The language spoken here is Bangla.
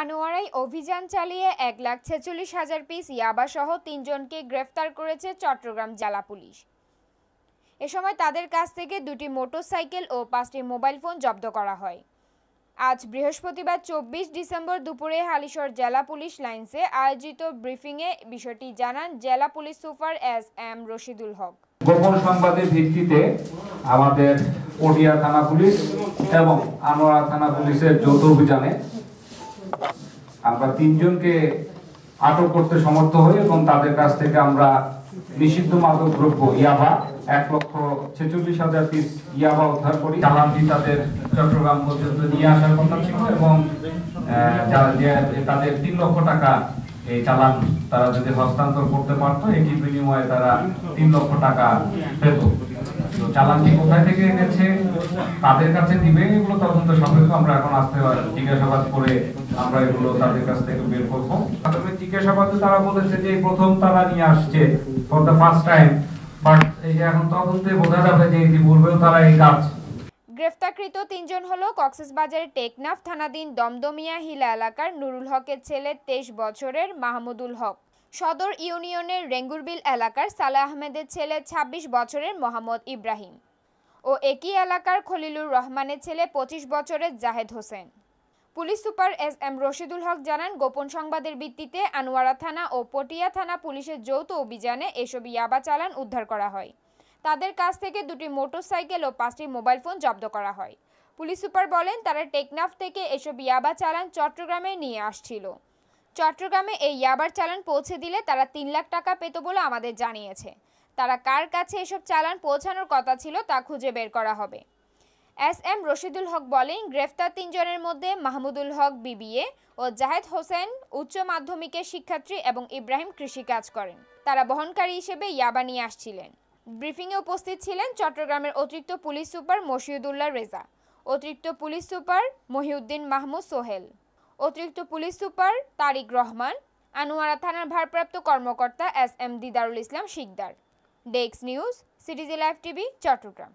আনোয়ারায় অভিযান চালিয়ে এক লাখ ছেচল্লিশ হাজার পিস ইয়াবাসহ তিনজনকে গ্রেফতার করেছে চট্টগ্রাম জেলা পুলিশ এ সময় তাদের কাছ থেকে দুটি মোটরসাইকেল ও পাঁচটি মোবাইল ফোন জব্দ করা হয় আজ বৃহস্পতিবার চব্বিশ ডিসেম্বর দুপুরে হালিশর জেলা পুলিশ লাইন্সে আয়োজিত ব্রিফিংয়ে বিষয়টি জানান জেলা police super S M Rashidul Haque গোপন সংবাদের ভিত্তিতে আমাদের পটিয়া থানা পুলিশ এবং আনোয়ারা থানা পুলিশের যৌথ অভিযানে আমরা তিনজনকে আটক করতে সমর্থ হই এবং তাদের কাছ থেকে আমরা নিষিদ্ধ মাদক দ্রব্য ইয়াবা এক লক্ষ ছেচল্লিশ হাজার পিস ইয়াবা উদ্ধার করি চালানটি তাদের চট্টগ্রাম পর্যন্ত নিয়ে আসার কথা ছিল এবং তাদের তিন লক্ষ টাকা এই চালান তারা যদি হস্তান্তর করতে পারত এটির বিনিময়ে তারা তিন লক্ষ টাকা পেত চালানটি কোথায় থেকে এনেছে তাদের কাছে দিবে এগুলো তদন্ত সাপেক্ষ আমরা এখন আসতে জিজ্ঞাসাবাদ করে আমরা এগুলো তাদের কাছ থেকে বের করবো তাদের জিজ্ঞাসাবাদে তারা বলেছে যে প্রথম তারা নিয়ে আসছে for the first time but এই যে এখন তদন্তে বোঝা যাবে যে ইতিপূর্বেও তারা এই কাজ গ্রেফতারকৃত তিনজন হলো কক্সবাজারের টেকনাফ থানাধীন দমদমিয়া হিলা এলাকার নুরুল হকের ছেলে তেইশ বছরের মাহমুদুল হক সদর ইউনিয়নের রেঙ্গুরবিল এলাকার সালাহ আহমেদের ছেলে ২৬ বছরের মোহাম্মদ ইব্রাহিম ও একই এলাকার খলিলুর রহমানের ছেলে ২৫ বছরের Zahed Hossain police super S M Rashidul Haque জানান গোপন সংবাদের ভিত্তিতে আনোয়ারা থানা ও পটিয়া থানা পুলিশের যৌথ অভিযানে এসব ইয়াবা চালান উদ্ধার করা হয় তাদের কাছ থেকে দুটি মোটরসাইকেল ও পাঁচটি মোবাইল ফোন জব্দ করা হয় পুলিশ সুপার বলেন তারা টেকনাফ থেকে এসব ইয়াবা চালান চট্টগ্রামে নিয়ে আসছিল চট্টগ্রামে এই ইয়াবার চালান পৌঁছে দিলে তারা তিন লাখ টাকা পেত বলে আমাদের জানিয়েছে তারা কার কাছে এসব চালান পৌঁছানোর কথা ছিল তা খুঁজে বের করা হবে এস এম রশিদুল হক বলেন গ্রেফতার তিনজনের মধ্যে মাহমুদুল হক বিবিএ ও জাহেদ হোসেন উচ্চ মাধ্যমিকের শিক্ষার্থী এবং ইব্রাহিম কৃষি কাজ করেন তারা বহনকারী হিসেবে ইয়াবা নিয়ে আসছিলেন ব্রিফিংয়ে উপস্থিত ছিলেন চট্টগ্রামের অতিরিক্ত পুলিশ সুপার মশিউদুল্লাহ রেজা অতিরিক্ত পুলিশ সুপার মহিউদ্দিন মাহমুদ সোহেল অতিরিক্ত পুলিশ সুপার তারিক রহমান আনোয়ারা থানার ভারপ্রাপ্ত কর্মকর্তা এস এম দিদারুল ইসলাম শিকদার ডেক্স news CTG live TV Chittagong